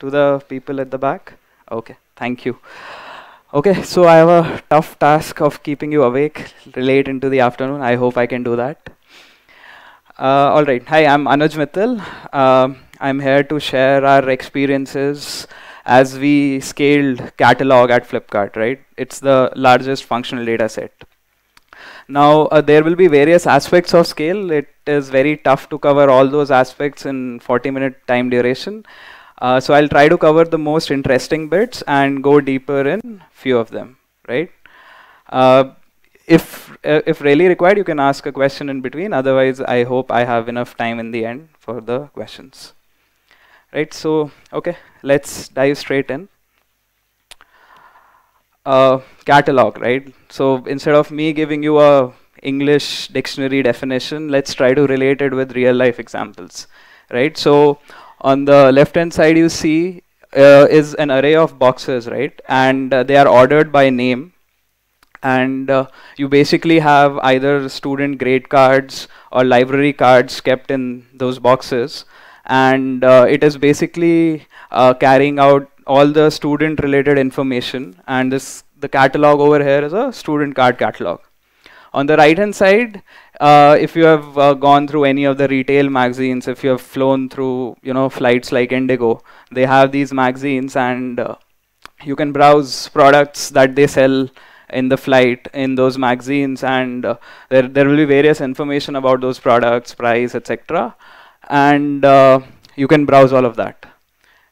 to the people at the back? Okay, thank you. Okay, so I have a tough task of keeping you awake late into the afternoon. I hope I can do that. Uh, all right, hi, I'm Anuj Mittal. Uh, I'm here to share our experiences as we scaled catalog at Flipkart, right? It's the largest functional data set. Now, uh, there will be various aspects of scale. It is very tough to cover all those aspects in 40 minute time duration. Uh, so I'll try to cover the most interesting bits and go deeper in few of them, right? Uh, if uh, if really required, you can ask a question in between. Otherwise, I hope I have enough time in the end for the questions. Right. So okay, let's dive straight in. Uh, catalog, right? So instead of me giving you a English dictionary definition, let's try to relate it with real life examples, right? So on the left hand side you see uh, is an array of boxes right and uh, they are ordered by name and uh, you basically have either student grade cards or library cards kept in those boxes and uh, it is basically uh, carrying out all the student related information and this the catalog over here is a student card catalog on the right hand side, uh, if you have uh, gone through any of the retail magazines, if you have flown through you know flights like Indigo, they have these magazines and uh, you can browse products that they sell in the flight in those magazines and uh, there, there will be various information about those products, price, etc. And uh, you can browse all of that,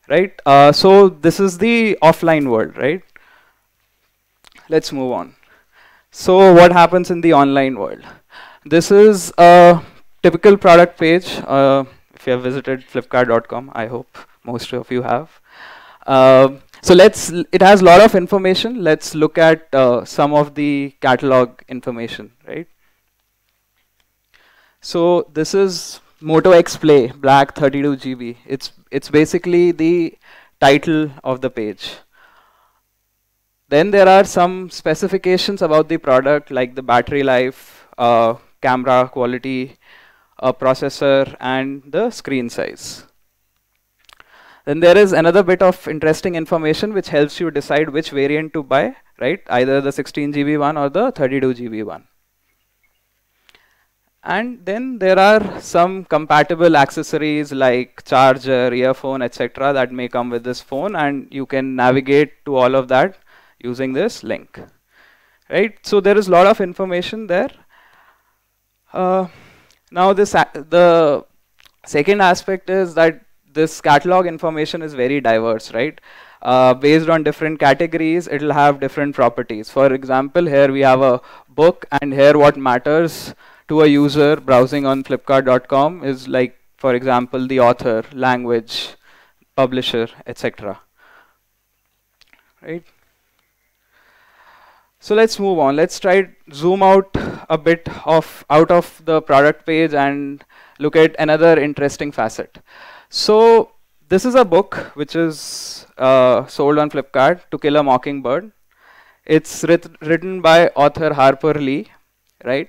right? Uh, so this is the offline world, right? Let's move on. So what happens in the online world? This is a typical product page. Uh, if you have visited flipkart.com, I hope most of you have. Uh, so let's, it has a lot of information. Let's look at uh, some of the catalog information, right? So this is Moto X Play, black 32 GB. It's, it's basically the title of the page. Then there are some specifications about the product like the battery life, uh, camera quality, uh, processor and the screen size. Then there is another bit of interesting information which helps you decide which variant to buy, right? Either the 16 GB one or the 32 GB one. And then there are some compatible accessories like charger, earphone, etc. that may come with this phone and you can navigate to all of that using this link right so there is a lot of information there uh, now this the second aspect is that this catalog information is very diverse right uh, based on different categories it will have different properties for example here we have a book and here what matters to a user browsing on flipkart.com is like for example the author language publisher etc right so let's move on. Let's try zoom out a bit of out of the product page and look at another interesting facet. So this is a book which is uh, sold on Flipkart, To Kill a Mockingbird. It's writ written by author Harper Lee, right?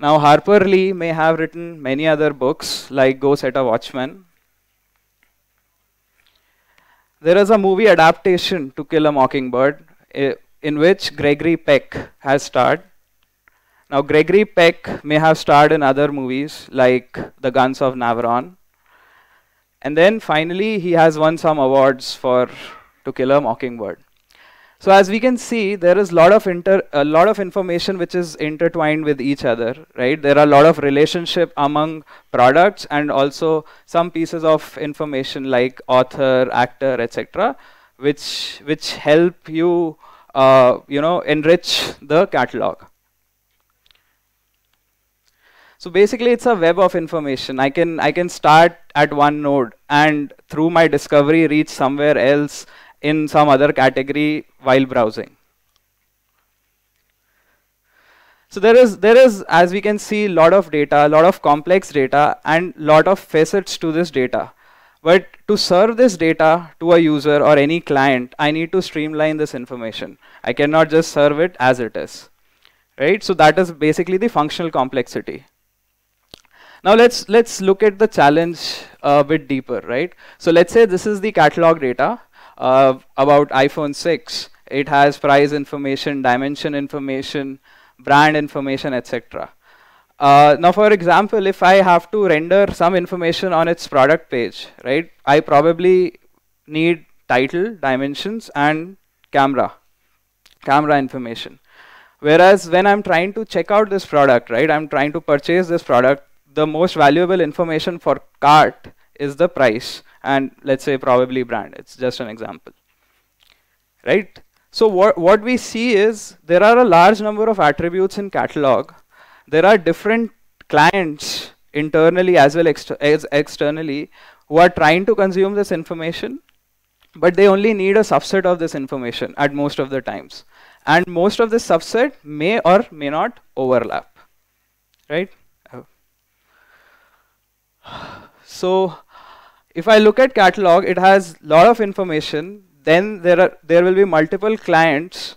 Now Harper Lee may have written many other books like Go Set a Watchman. There is a movie adaptation, To Kill a Mockingbird, eh, in which Gregory Peck has starred. Now, Gregory Peck may have starred in other movies like The Guns of Navarone. And then finally, he has won some awards for To Kill a Mockingbird. So as we can see, there is lot of inter a lot of information which is intertwined with each other, right? There are a lot of relationship among products and also some pieces of information like author, actor, etc., which which help you uh, you know, enrich the catalog. So basically, it's a web of information. I can I can start at one node and through my discovery reach somewhere else in some other category while browsing. So there is there is as we can see a lot of data, a lot of complex data, and lot of facets to this data. But to serve this data to a user or any client, I need to streamline this information. I cannot just serve it as it is. Right? So that is basically the functional complexity. Now let's let's look at the challenge a uh, bit deeper, right? So let's say this is the catalog data uh, about iPhone 6. It has price information, dimension information, brand information, etc. Uh, now, for example, if I have to render some information on its product page, right, I probably need title, dimensions, and camera, camera information. Whereas when I'm trying to check out this product, right, I'm trying to purchase this product, the most valuable information for cart is the price and let's say probably brand. It's just an example, right? So what, what we see is there are a large number of attributes in catalog there are different clients internally as well as externally who are trying to consume this information but they only need a subset of this information at most of the times and most of this subset may or may not overlap right so if i look at catalog it has lot of information then there are there will be multiple clients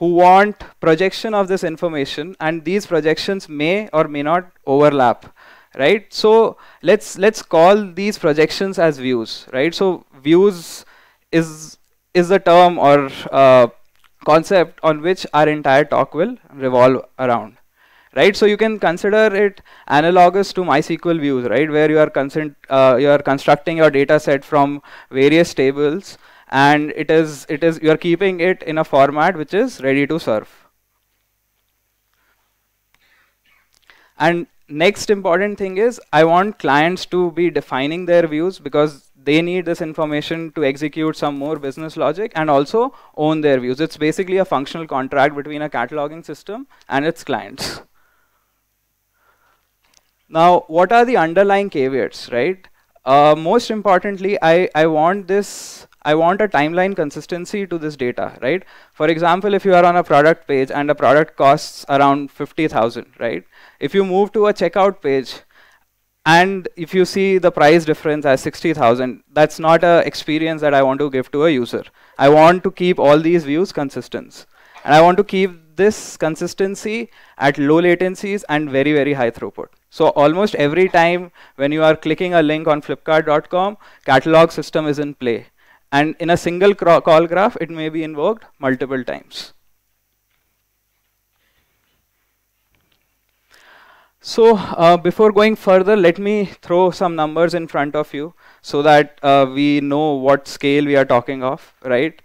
who want projection of this information and these projections may or may not overlap right so let's let's call these projections as views right so views is is the term or uh, concept on which our entire talk will revolve around right so you can consider it analogous to mysql views right where you are uh, you are constructing your data set from various tables and it is it is you are keeping it in a format which is ready to serve and next important thing is I want clients to be defining their views because they need this information to execute some more business logic and also own their views. It's basically a functional contract between a cataloging system and its clients. Now, what are the underlying caveats, right? Uh, most importantly, I, I want this I want a timeline consistency to this data, right? For example, if you are on a product page and a product costs around 50,000, right? If you move to a checkout page and if you see the price difference as 60,000, that's not an experience that I want to give to a user. I want to keep all these views consistent. And I want to keep this consistency at low latencies and very, very high throughput. So almost every time when you are clicking a link on flipkart.com, catalog system is in play. And in a single call graph, it may be invoked multiple times. So uh, before going further, let me throw some numbers in front of you so that uh, we know what scale we are talking of, right?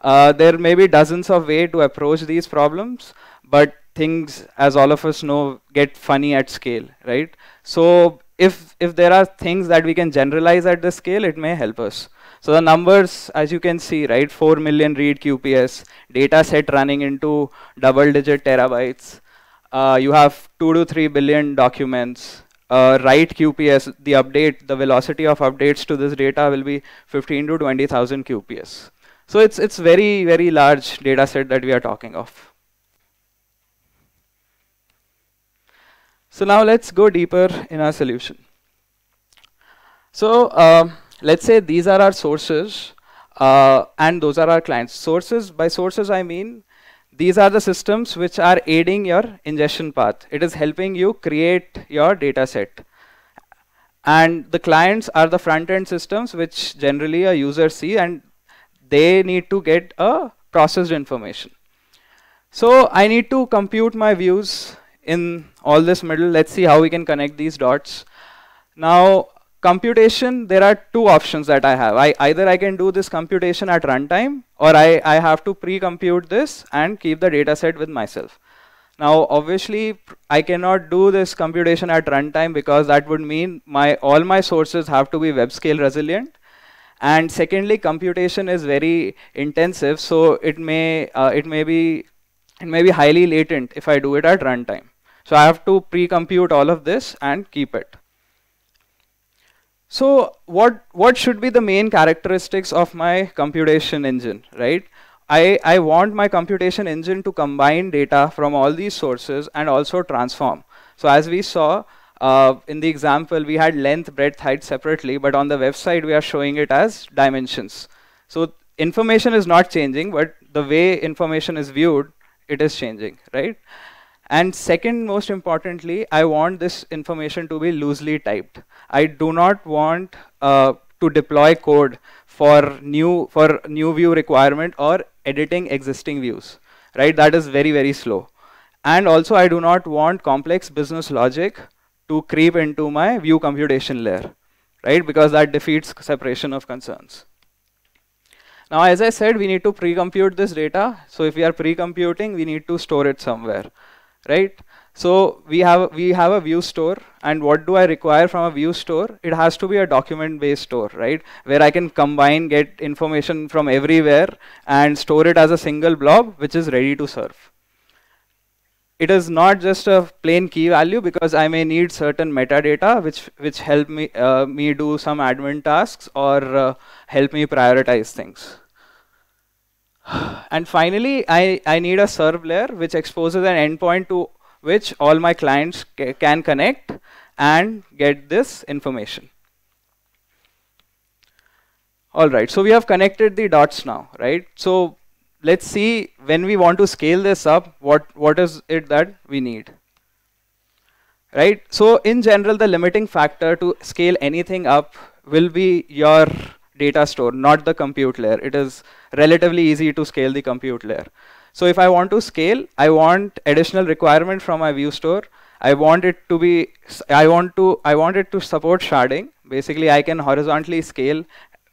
Uh, there may be dozens of ways to approach these problems, but things, as all of us know, get funny at scale, right? So if, if there are things that we can generalize at this scale, it may help us. So the numbers, as you can see, right, 4 million read QPS, data set running into double digit terabytes. Uh, you have 2 to 3 billion documents. Uh, write QPS, the update, the velocity of updates to this data will be 15 to 20,000 QPS. So it's, it's very, very large data set that we are talking of. So now let's go deeper in our solution. So uh, Let's say these are our sources uh, and those are our clients. Sources, by sources I mean these are the systems which are aiding your ingestion path. It is helping you create your data set. And the clients are the front-end systems which generally a user see and they need to get a processed information. So I need to compute my views in all this middle. Let's see how we can connect these dots. Now computation, there are two options that I have. I, either I can do this computation at runtime or I, I have to pre-compute this and keep the data set with myself. Now, obviously, I cannot do this computation at runtime because that would mean my all my sources have to be web scale resilient. And secondly, computation is very intensive, so it may uh, it may be it may be highly latent if I do it at runtime. So I have to pre-compute all of this and keep it. So what, what should be the main characteristics of my computation engine, right? I, I want my computation engine to combine data from all these sources and also transform. So as we saw, uh, in the example, we had length, breadth, height separately, but on the website, we are showing it as dimensions. So information is not changing, but the way information is viewed, it is changing, right? And second, most importantly, I want this information to be loosely typed. I do not want uh, to deploy code for new for new view requirement or editing existing views, right? That is very, very slow. And also I do not want complex business logic to creep into my view computation layer, right? Because that defeats separation of concerns. Now, as I said, we need to pre-compute this data. So if we are pre-computing, we need to store it somewhere, right? So we have we have a view store, and what do I require from a view store? It has to be a document-based store, right? Where I can combine, get information from everywhere, and store it as a single blob, which is ready to serve. It is not just a plain key value because I may need certain metadata which which help me uh, me do some admin tasks or uh, help me prioritize things and finally I, I need a serve layer which exposes an endpoint to which all my clients can connect and get this information. All right, so we have connected the dots now, right? So let's see when we want to scale this up, what, what is it that we need? Right, so in general, the limiting factor to scale anything up will be your data store, not the compute layer. It is relatively easy to scale the compute layer. So if I want to scale, I want additional requirement from my view store. I want it to be, I want to, I want it to support sharding. Basically, I can horizontally scale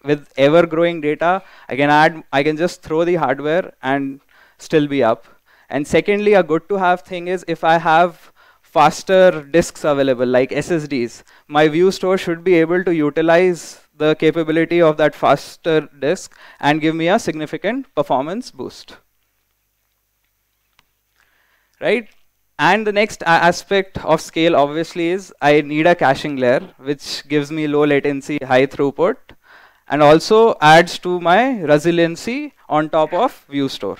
with ever growing data. I can add, I can just throw the hardware and still be up. And secondly, a good to have thing is if I have faster disks available, like SSDs, my view store should be able to utilize the capability of that faster disk and give me a significant performance boost right? And the next aspect of scale obviously is I need a caching layer which gives me low latency, high throughput and also adds to my resiliency on top of ViewStore.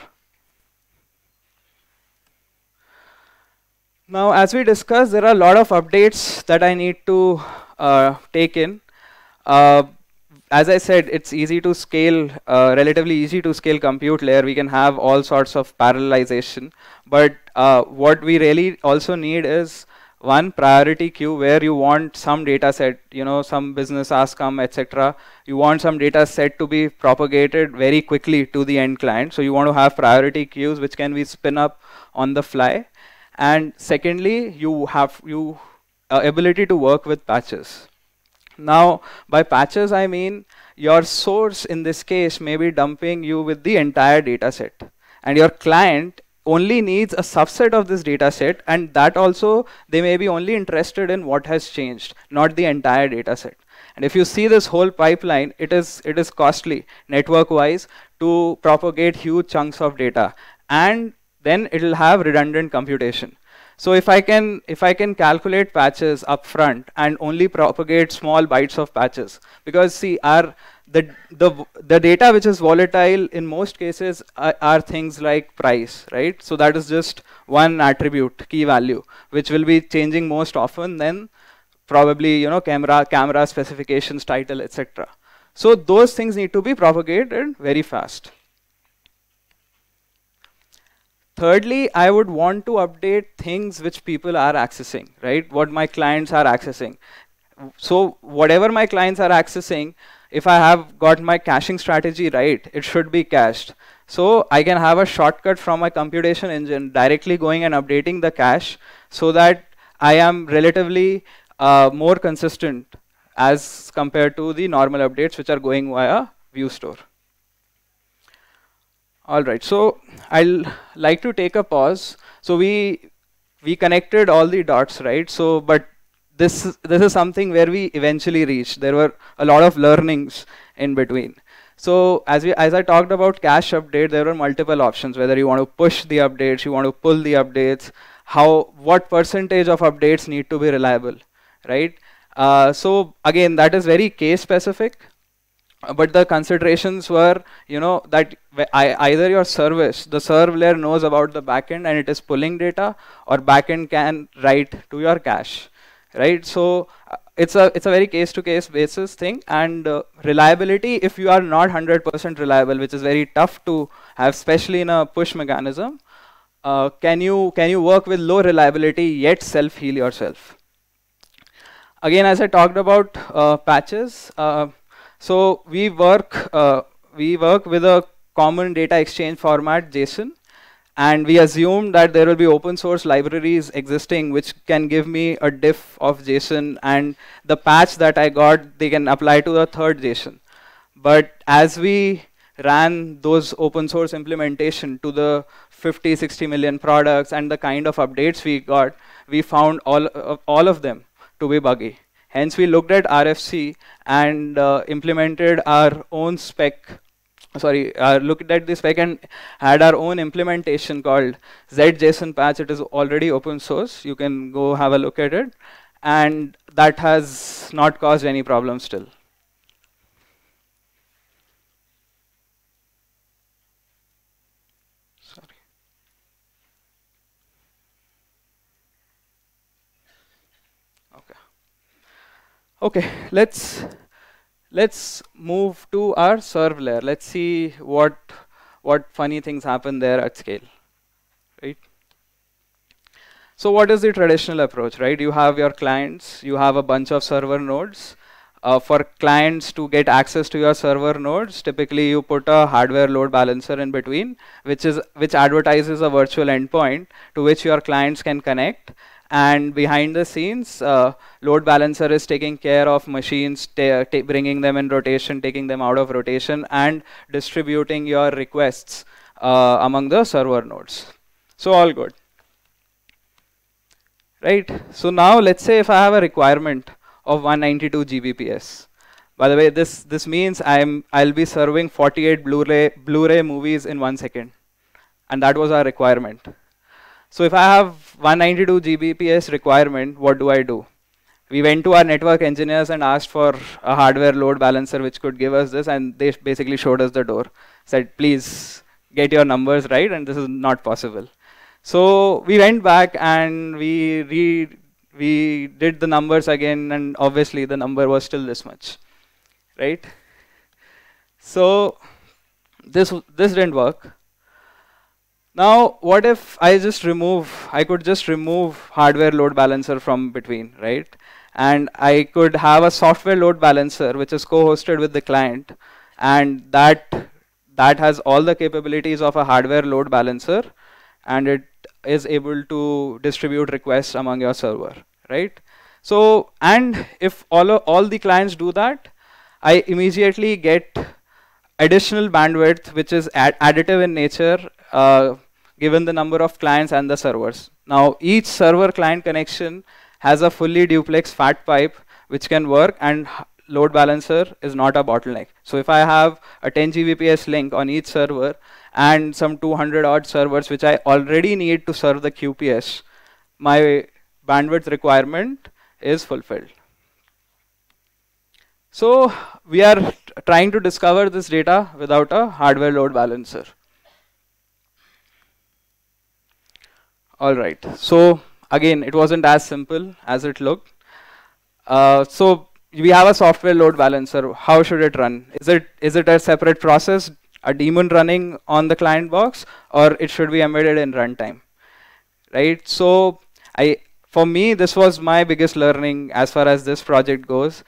Now as we discussed, there are a lot of updates that I need to uh, take in. Uh, as I said, it's easy to scale, uh, relatively easy to scale compute layer. We can have all sorts of parallelization, but uh, what we really also need is one priority queue where you want some data set, you know, some business ask come, etc. You want some data set to be propagated very quickly to the end client. So you want to have priority queues which can be spin up on the fly. And secondly, you have you uh, ability to work with patches. Now, by patches, I mean your source in this case may be dumping you with the entire data set. And your client only needs a subset of this data set and that also they may be only interested in what has changed not the entire data set and if you see this whole pipeline it is it is costly network wise to propagate huge chunks of data and then it will have redundant computation so if I can if I can calculate patches up front and only propagate small bytes of patches because see our the, the, the data which is volatile in most cases are, are, things like price, right? So that is just one attribute, key value, which will be changing most often than probably, you know, camera, camera specifications, title, etc. So those things need to be propagated very fast. Thirdly, I would want to update things which people are accessing, right? What my clients are accessing. So whatever my clients are accessing, if I have got my caching strategy right, it should be cached. So I can have a shortcut from my computation engine directly going and updating the cache so that I am relatively uh, more consistent as compared to the normal updates which are going via view store. All right, so I'll like to take a pause. So we we connected all the dots, right? So, but this is, this is something where we eventually reached. There were a lot of learnings in between. So as we as I talked about cache update, there were multiple options. Whether you want to push the updates, you want to pull the updates, how what percentage of updates need to be reliable, right? Uh, so again, that is very case specific. But the considerations were, you know, that I, either your service, the server layer knows about the backend and it is pulling data, or backend can write to your cache right so uh, it's a it's a very case to case basis thing and uh, reliability if you are not 100% reliable which is very tough to have especially in a push mechanism uh, can you can you work with low reliability yet self heal yourself again as i talked about uh, patches uh, so we work uh, we work with a common data exchange format json and we assume that there will be open source libraries existing which can give me a diff of JSON and the patch that I got they can apply to the third JSON. But as we ran those open source implementation to the 50, 60 million products and the kind of updates we got, we found all, uh, all of them to be buggy. Hence we looked at RFC and uh, implemented our own spec sorry, uh, looked at this spec and had our own implementation called ZJSON patch. It is already open source. You can go have a look at it. And that has not caused any problem still. Sorry. Okay. Okay, let's Let's move to our serve layer. Let's see what what funny things happen there at scale, right? So what is the traditional approach, right? You have your clients, you have a bunch of server nodes. Uh, for clients to get access to your server nodes, typically you put a hardware load balancer in between, which is which advertises a virtual endpoint to which your clients can connect and behind the scenes uh, load balancer is taking care of machines bringing them in rotation taking them out of rotation and distributing your requests uh, among the server nodes so all good right so now let's say if i have a requirement of 192 gbps by the way this this means i'm i'll be serving 48 blu-ray blu-ray movies in 1 second and that was our requirement so if I have 192 Gbps requirement, what do I do? We went to our network engineers and asked for a hardware load balancer which could give us this and they basically showed us the door. Said, please get your numbers right and this is not possible. So we went back and we re we did the numbers again and obviously the number was still this much, right? So this this didn't work. Now, what if I just remove, I could just remove hardware load balancer from between, right? And I could have a software load balancer which is co-hosted with the client and that that has all the capabilities of a hardware load balancer and it is able to distribute requests among your server, right? So, and if all, all the clients do that, I immediately get additional bandwidth which is ad additive in nature uh, given the number of clients and the servers. Now each server client connection has a fully duplex fat pipe which can work and load balancer is not a bottleneck. So if I have a 10 Gbps link on each server and some 200 odd servers which I already need to serve the QPS, my bandwidth requirement is fulfilled. So we are trying to discover this data without a hardware load balancer. all right so again it wasn't as simple as it looked uh, so we have a software load balancer how should it run is it is it a separate process a daemon running on the client box or it should be embedded in runtime right so i for me this was my biggest learning as far as this project goes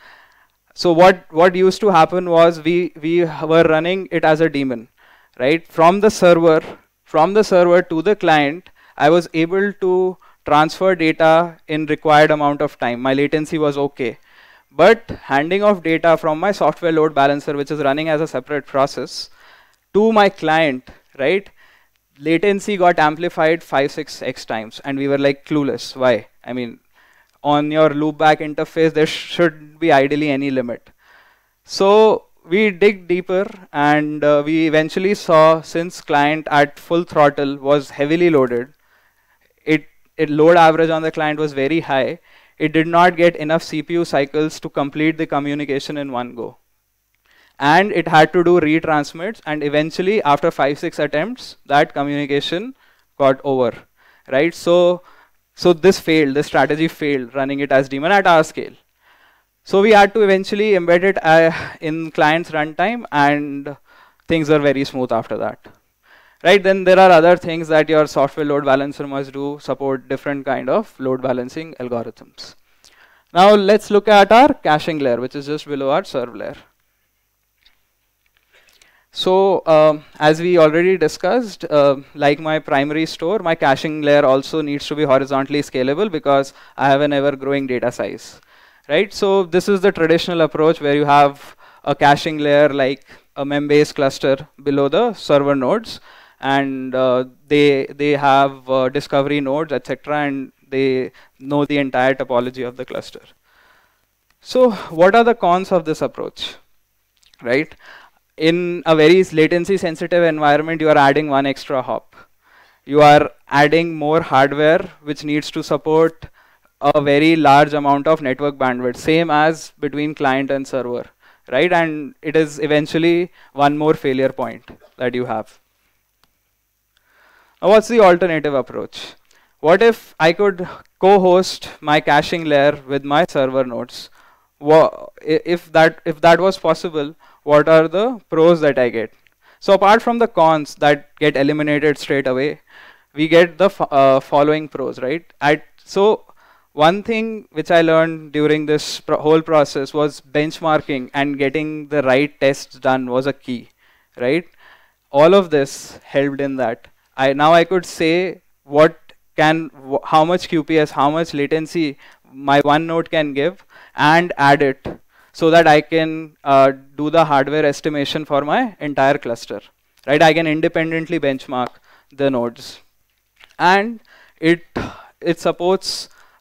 so what what used to happen was we we were running it as a daemon right from the server from the server to the client I was able to transfer data in required amount of time. My latency was okay. But handing off data from my software load balancer, which is running as a separate process, to my client, right? Latency got amplified 5, 6x times, and we were like clueless. Why? I mean, on your loopback interface, there should be ideally any limit. So we dig deeper and uh, we eventually saw since client at full throttle was heavily loaded, it load average on the client was very high, it did not get enough CPU cycles to complete the communication in one go. And it had to do retransmits, and eventually, after five, six attempts, that communication got over, right? So, so this failed, this strategy failed, running it as daemon at our scale. So we had to eventually embed it uh, in client's runtime, and things were very smooth after that right then there are other things that your software load balancer must do support different kind of load balancing algorithms now let's look at our caching layer which is just below our server layer so um, as we already discussed uh, like my primary store my caching layer also needs to be horizontally scalable because I have an ever growing data size right so this is the traditional approach where you have a caching layer like a mem based cluster below the server nodes and uh, they they have uh, discovery nodes, etc., and they know the entire topology of the cluster. So what are the cons of this approach, right? In a very latency sensitive environment, you are adding one extra hop. You are adding more hardware which needs to support a very large amount of network bandwidth, same as between client and server, right? And it is eventually one more failure point that you have what's the alternative approach? What if I could co-host my caching layer with my server nodes? If that, if that was possible, what are the pros that I get? So apart from the cons that get eliminated straight away, we get the uh, following pros, right? At, so one thing which I learned during this pro whole process was benchmarking and getting the right tests done was a key, right? All of this helped in that. I now I could say what can how much QPS, how much latency my one node can give, and add it so that I can uh, do the hardware estimation for my entire cluster. Right? I can independently benchmark the nodes, and it it supports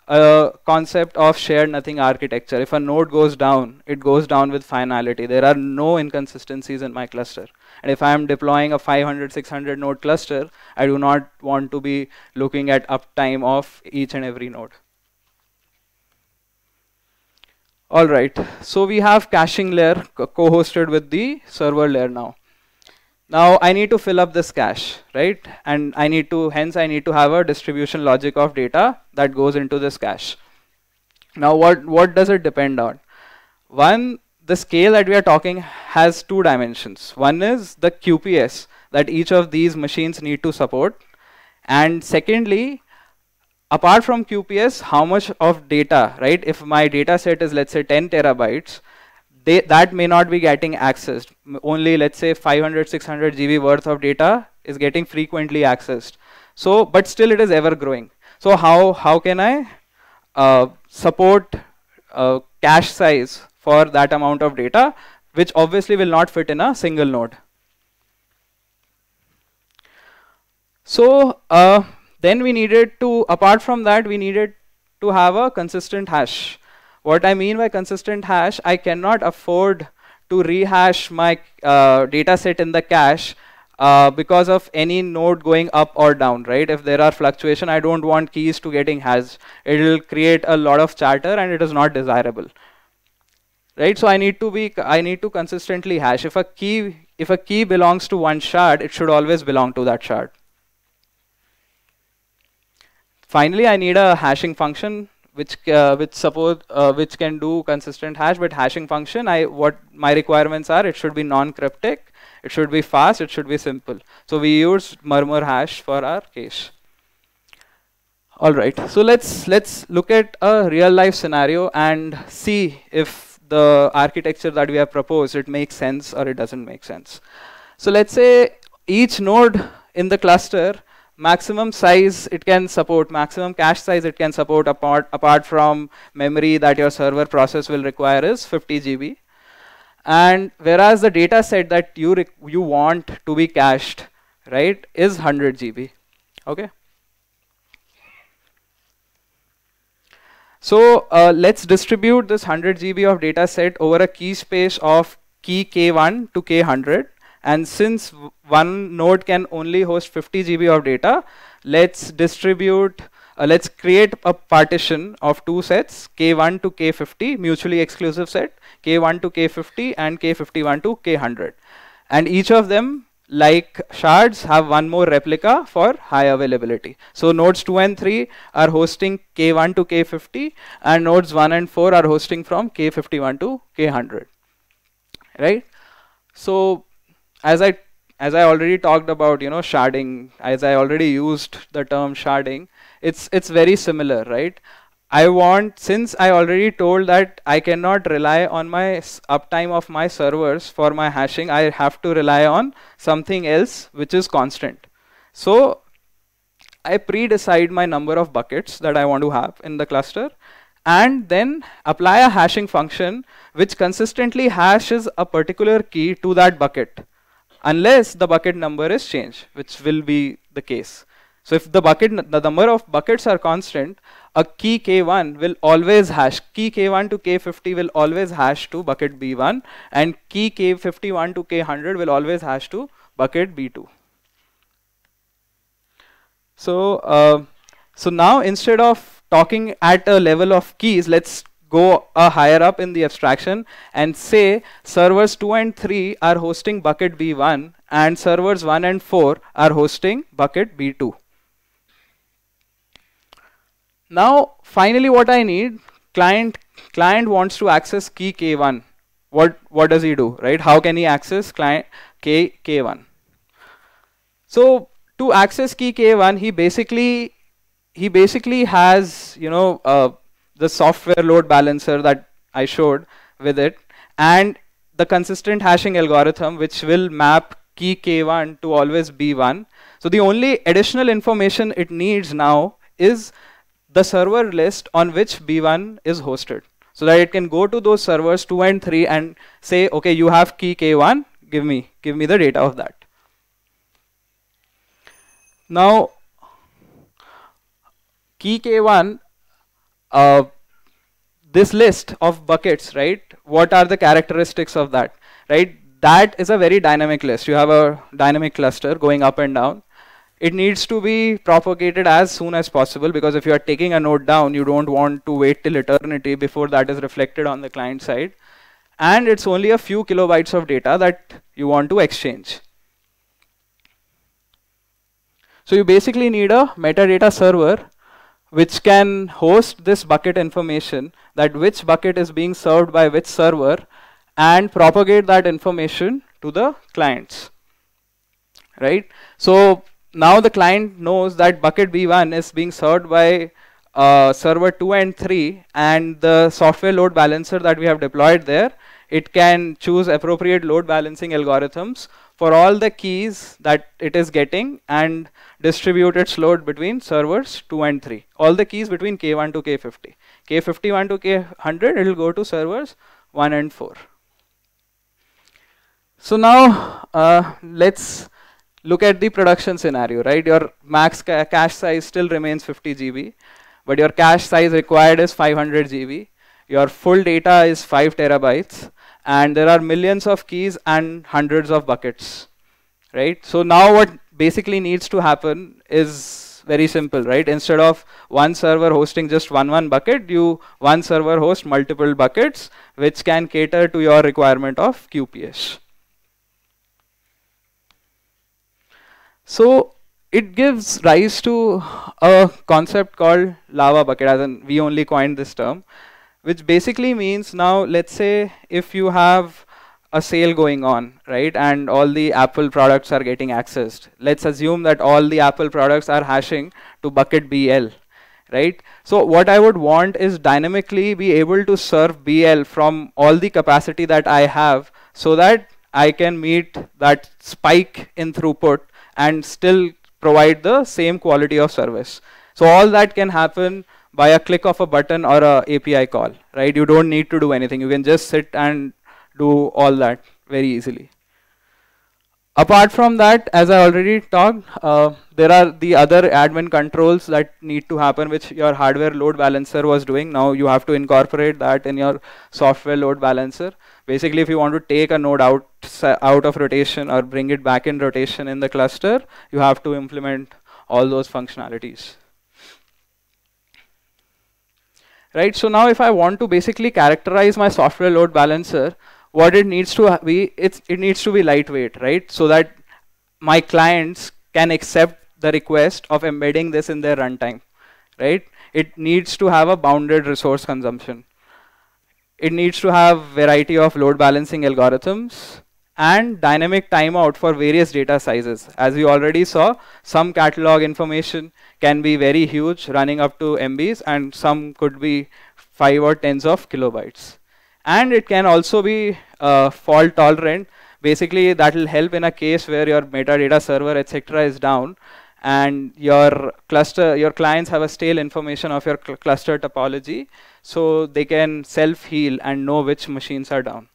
a concept of shared nothing architecture. If a node goes down, it goes down with finality. There are no inconsistencies in my cluster. And if I am deploying a 500, 600 node cluster, I do not want to be looking at uptime of each and every node. All right, so we have caching layer co-hosted with the server layer now. Now I need to fill up this cache, right? And I need to, hence I need to have a distribution logic of data that goes into this cache. Now what, what does it depend on? One, the scale that we are talking has two dimensions. One is the QPS that each of these machines need to support. And secondly, apart from QPS, how much of data, right? If my data set is let's say 10 terabytes, they, that may not be getting accessed. Only let's say 500, 600 GB worth of data is getting frequently accessed. So, but still it is ever growing. So how, how can I uh, support uh, cache size for that amount of data, which obviously will not fit in a single node. So uh, then we needed to, apart from that, we needed to have a consistent hash. What I mean by consistent hash, I cannot afford to rehash my uh, data set in the cache uh, because of any node going up or down, right? If there are fluctuation, I don't want keys to getting hashed. It'll create a lot of chatter and it is not desirable, right? So I need to be, I need to consistently hash. If a key, if a key belongs to one shard, it should always belong to that shard. Finally, I need a hashing function which uh, which support uh, which can do consistent hash but hashing function i what my requirements are it should be non cryptic it should be fast it should be simple so we use murmur hash for our case all right so let's let's look at a real life scenario and see if the architecture that we have proposed it makes sense or it doesn't make sense so let's say each node in the cluster maximum size it can support, maximum cache size it can support apart, apart from memory that your server process will require is 50 GB. And whereas the data set that you, you want to be cached, right, is 100 GB, okay? So uh, let's distribute this 100 GB of data set over a key space of key K1 to K100 and since one node can only host 50 GB of data, let's distribute, uh, let's create a partition of two sets, K1 to K50, mutually exclusive set, K1 to K50 and K51 to K100. And each of them like shards have one more replica for high availability. So nodes 2 and 3 are hosting K1 to K50 and nodes 1 and 4 are hosting from K51 to K100. Right? So as I as I already talked about, you know, sharding, as I already used the term sharding, it's it's very similar, right? I want since I already told that I cannot rely on my uptime of my servers for my hashing, I have to rely on something else which is constant. So I pre-decide my number of buckets that I want to have in the cluster and then apply a hashing function which consistently hashes a particular key to that bucket unless the bucket number is changed, which will be the case. So if the bucket, the number of buckets are constant, a key K1 will always hash, key K1 to K50 will always hash to bucket B1 and key K51 to K100 will always hash to bucket B2. So, uh, so now instead of talking at a level of keys, let's go a higher up in the abstraction and say servers 2 and 3 are hosting bucket B1 and servers 1 and 4 are hosting bucket B2. Now finally what I need client client wants to access key K1 what what does he do right how can he access client K K1 so to access key K1 he basically he basically has you know uh, the software load balancer that I showed with it and the consistent hashing algorithm which will map key k1 to always b1. So the only additional information it needs now is the server list on which b1 is hosted so that it can go to those servers 2 and 3 and say okay you have key k1 give me give me the data of that now key k1 uh, this list of buckets, right? What are the characteristics of that, right? That is a very dynamic list. You have a dynamic cluster going up and down. It needs to be propagated as soon as possible because if you are taking a node down, you don't want to wait till eternity before that is reflected on the client side. And it's only a few kilobytes of data that you want to exchange. So you basically need a metadata server which can host this bucket information that which bucket is being served by which server and propagate that information to the clients right so now the client knows that bucket b1 is being served by uh, server 2 and 3 and the software load balancer that we have deployed there it can choose appropriate load balancing algorithms for all the keys that it is getting and distribute its load between servers 2 and 3. All the keys between K1 to K50. K51 to K100, it will go to servers 1 and 4. So now uh, let's look at the production scenario, right? Your max ca cache size still remains 50 GB, but your cache size required is 500 GB. Your full data is 5 terabytes and there are millions of keys and hundreds of buckets, right? So now what basically needs to happen is very simple, right? Instead of one server hosting just one one bucket, you one server host multiple buckets, which can cater to your requirement of QPS. So it gives rise to a concept called lava bucket, as in we only coined this term which basically means now let's say if you have a sale going on, right? And all the Apple products are getting accessed. Let's assume that all the Apple products are hashing to bucket BL, right? So what I would want is dynamically be able to serve BL from all the capacity that I have so that I can meet that spike in throughput and still provide the same quality of service. So all that can happen by a click of a button or a API call, right? You don't need to do anything. You can just sit and do all that very easily. Apart from that, as I already talked, uh, there are the other admin controls that need to happen, which your hardware load balancer was doing. Now you have to incorporate that in your software load balancer. Basically, if you want to take a node out, out of rotation or bring it back in rotation in the cluster, you have to implement all those functionalities. right? So now if I want to basically characterize my software load balancer, what it needs to be, it's, it needs to be lightweight, right? So that my clients can accept the request of embedding this in their runtime, right? It needs to have a bounded resource consumption. It needs to have variety of load balancing algorithms and dynamic timeout for various data sizes. As we already saw, some catalog information can be very huge, running up to MBs, and some could be 5 or tens of kilobytes. And it can also be uh, fault tolerant. Basically, that will help in a case where your metadata server, etc. is down, and your cluster, your clients have a stale information of your cl cluster topology, so they can self-heal and know which machines are down.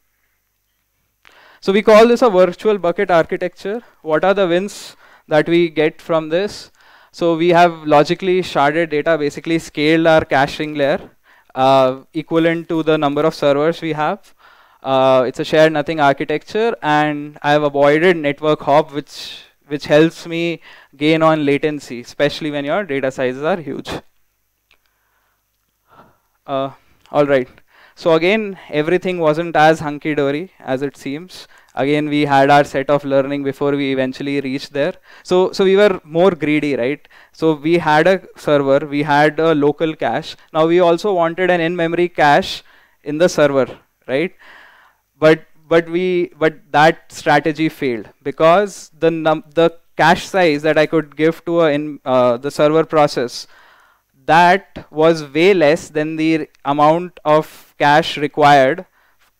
So we call this a virtual bucket architecture. What are the wins that we get from this? So we have logically sharded data, basically scaled our caching layer uh, equivalent to the number of servers we have. Uh, it's a shared nothing architecture and I have avoided network hop which which helps me gain on latency especially when your data sizes are huge. Uh, all right. So again, everything wasn't as hunky-dory as it seems. Again, we had our set of learning before we eventually reached there. So, so we were more greedy, right? So we had a server, we had a local cache. Now we also wanted an in-memory cache in the server, right? But but we but that strategy failed because the the cache size that I could give to a in uh, the server process that was way less than the amount of cash required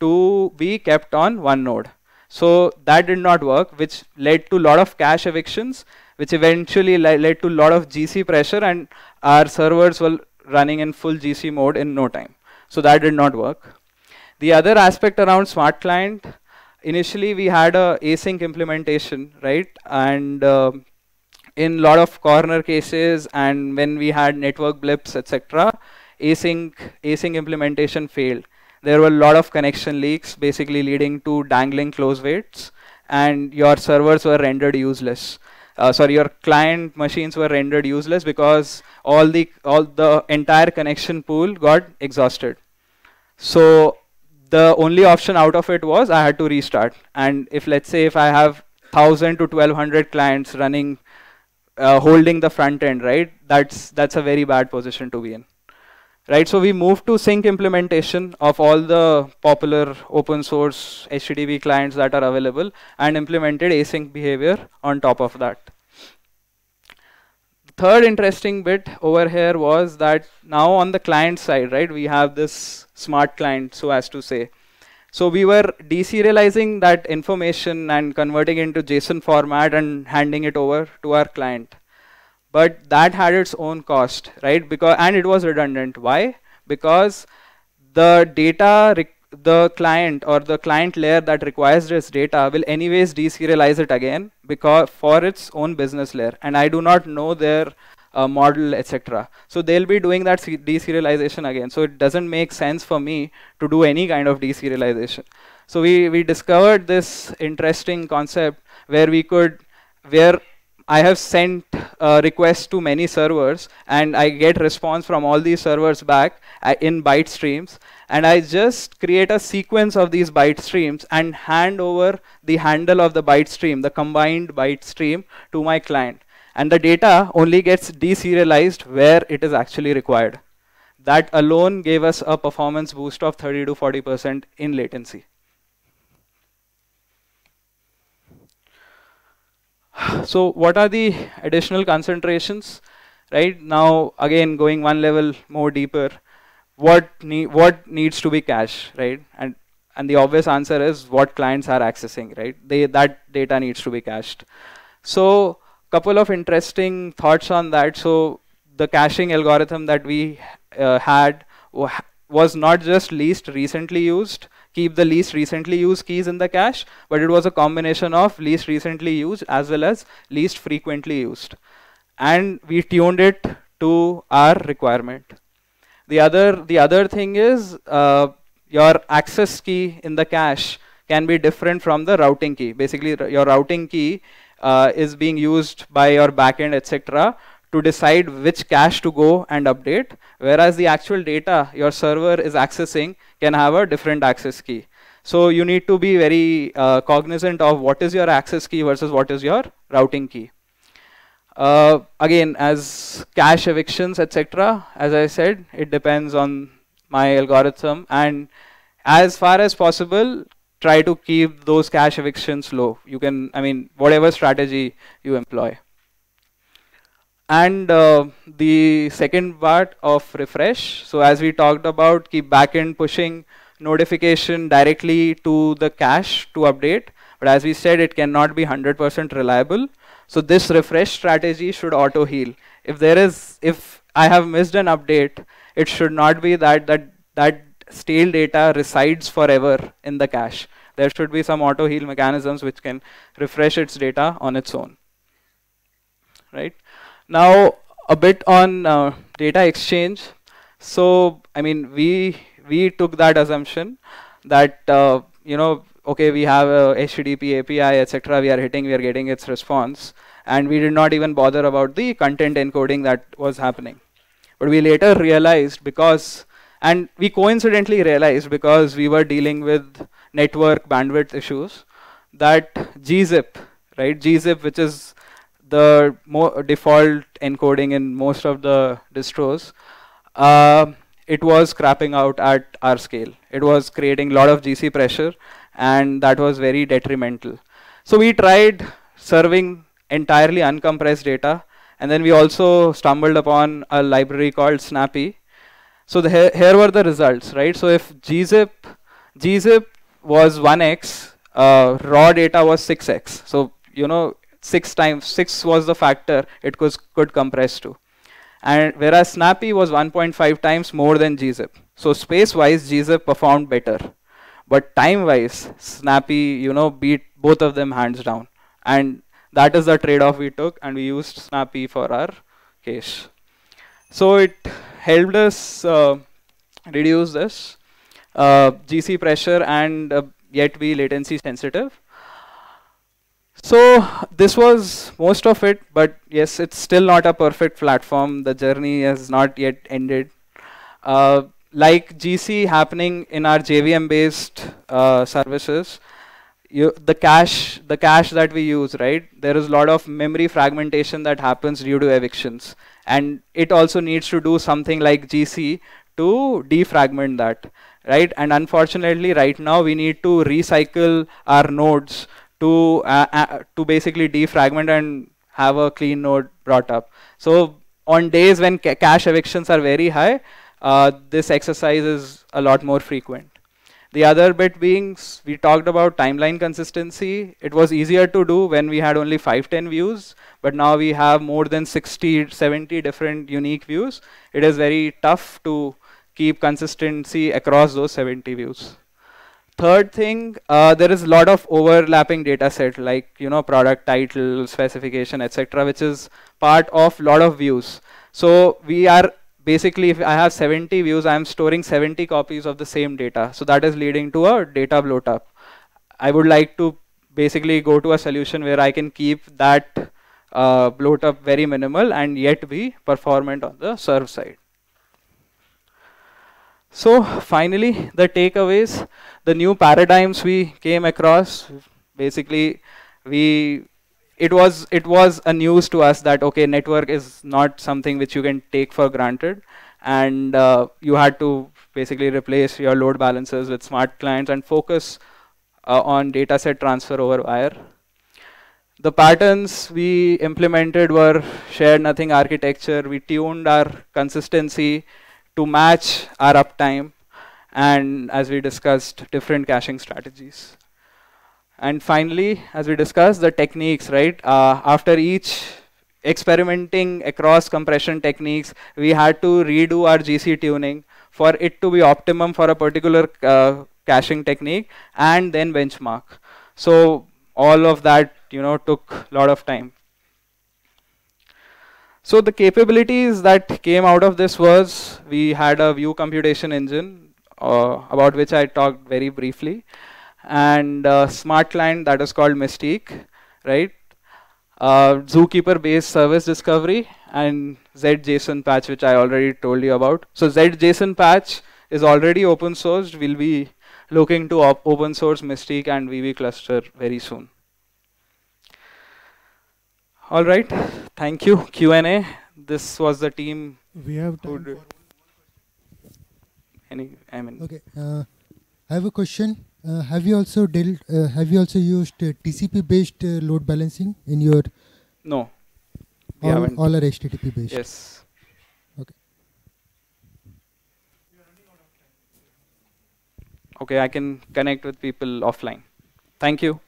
to be kept on one node. So that did not work, which led to a lot of cache evictions, which eventually led to a lot of GC pressure and our servers were running in full GC mode in no time. So that did not work. The other aspect around smart client, initially we had a async implementation, right? And uh, in lot of corner cases and when we had network blips, etc., async, async implementation failed. There were a lot of connection leaks, basically leading to dangling close waits, and your servers were rendered useless. Uh, sorry, your client machines were rendered useless because all the all the entire connection pool got exhausted. So the only option out of it was I had to restart. And if let's say if I have 1000 to 1200 clients running uh, holding the front end, right? That's that's a very bad position to be in, right? So we moved to sync implementation of all the popular open source HTTP clients that are available and implemented async behavior on top of that. Third interesting bit over here was that now on the client side, right, we have this smart client, so as to say so we were deserializing that information and converting into JSON format and handing it over to our client. But that had its own cost, right? Because and it was redundant. Why? Because the data, the client or the client layer that requires this data will anyways deserialize it again because for its own business layer. And I do not know their uh, model, etc. So they'll be doing that deserialization again. So it doesn't make sense for me to do any kind of deserialization. So we, we discovered this interesting concept where we could, where I have sent a requests to many servers and I get response from all these servers back uh, in byte streams and I just create a sequence of these byte streams and hand over the handle of the byte stream, the combined byte stream to my client. And the data only gets deserialized where it is actually required. That alone gave us a performance boost of 30 to 40% in latency. So what are the additional concentrations? Right now, again, going one level more deeper, what, ne what needs to be cached, right? And and the obvious answer is what clients are accessing right they that data needs to be cached so couple of interesting thoughts on that. So the caching algorithm that we uh, had was not just least recently used, keep the least recently used keys in the cache, but it was a combination of least recently used as well as least frequently used. And we tuned it to our requirement. The other, the other thing is uh, your access key in the cache can be different from the routing key. Basically, your routing key uh, is being used by your backend, etc., to decide which cache to go and update, whereas the actual data your server is accessing can have a different access key. So you need to be very uh, cognizant of what is your access key versus what is your routing key. Uh, again, as cache evictions, etc., as I said, it depends on my algorithm. And as far as possible, try to keep those cash evictions low. You can, I mean, whatever strategy you employ. And uh, the second part of refresh. So as we talked about, keep backend pushing notification directly to the cache to update. But as we said, it cannot be 100% reliable. So this refresh strategy should auto heal. If there is, if I have missed an update, it should not be that that that stale data resides forever in the cache. There should be some auto heal mechanisms which can refresh its data on its own. Right now, a bit on uh, data exchange. So I mean, we we took that assumption that uh, you know okay we have a HTTP API etc. We are hitting, we are getting its response, and we did not even bother about the content encoding that was happening. But we later realized because and we coincidentally realized because we were dealing with network bandwidth issues that gzip, right? Gzip, which is the default encoding in most of the distros, uh, it was crapping out at our scale. It was creating a lot of GC pressure and that was very detrimental. So we tried serving entirely uncompressed data and then we also stumbled upon a library called Snappy so the, here were the results, right? So if gzip, gzip was 1x, uh, raw data was 6x. So you know, six times six was the factor it could compress to, and whereas Snappy was 1.5 times more than gzip. So space-wise, gzip performed better, but time-wise, Snappy you know beat both of them hands down, and that is the trade-off we took, and we used Snappy for our case. So it helped us uh, reduce this uh, GC pressure and uh, yet be latency sensitive. So this was most of it, but yes, it's still not a perfect platform. The journey has not yet ended. Uh, like GC happening in our JVM-based uh, services, you, the cache, the cache that we use, right? There is a lot of memory fragmentation that happens due to evictions and it also needs to do something like GC to defragment that right and unfortunately right now we need to recycle our nodes to uh, uh, to basically defragment and have a clean node brought up so on days when ca cache evictions are very high uh, this exercise is a lot more frequent the other bit being, we talked about timeline consistency. It was easier to do when we had only 5, 10 views, but now we have more than 60, 70 different unique views. It is very tough to keep consistency across those 70 views. Third thing, uh, there is a lot of overlapping data set like you know product title, specification, etc., which is part of lot of views. So we are basically if I have 70 views, I am storing 70 copies of the same data. So that is leading to a data bloat up. I would like to basically go to a solution where I can keep that uh, bloat up very minimal and yet be performant on the serve side. So finally, the takeaways, the new paradigms we came across, basically we it was it was a news to us that okay network is not something which you can take for granted and uh, you had to basically replace your load balancers with smart clients and focus uh, on data set transfer over wire the patterns we implemented were shared nothing architecture we tuned our consistency to match our uptime and as we discussed different caching strategies and finally, as we discussed, the techniques, right? Uh, after each experimenting across compression techniques, we had to redo our GC tuning for it to be optimum for a particular uh, caching technique and then benchmark. So all of that, you know, took a lot of time. So the capabilities that came out of this was we had a view computation engine uh, about which I talked very briefly and uh, smart client that is called Mystique, right? Uh, Zookeeper based service discovery and ZJSON patch, which I already told you about. So ZJSON patch is already open sourced. We'll be looking to op open source Mystique and VV cluster very soon. All right, thank you. Q&A. This was the team. We have time. Any, I mean. Okay. Uh, I have a question. Uh, have you also dealt? Uh, have you also used uh, TCP-based uh, load balancing in your? No. All, all are HTTP-based. Yes. Okay. Okay, I can connect with people offline. Thank you.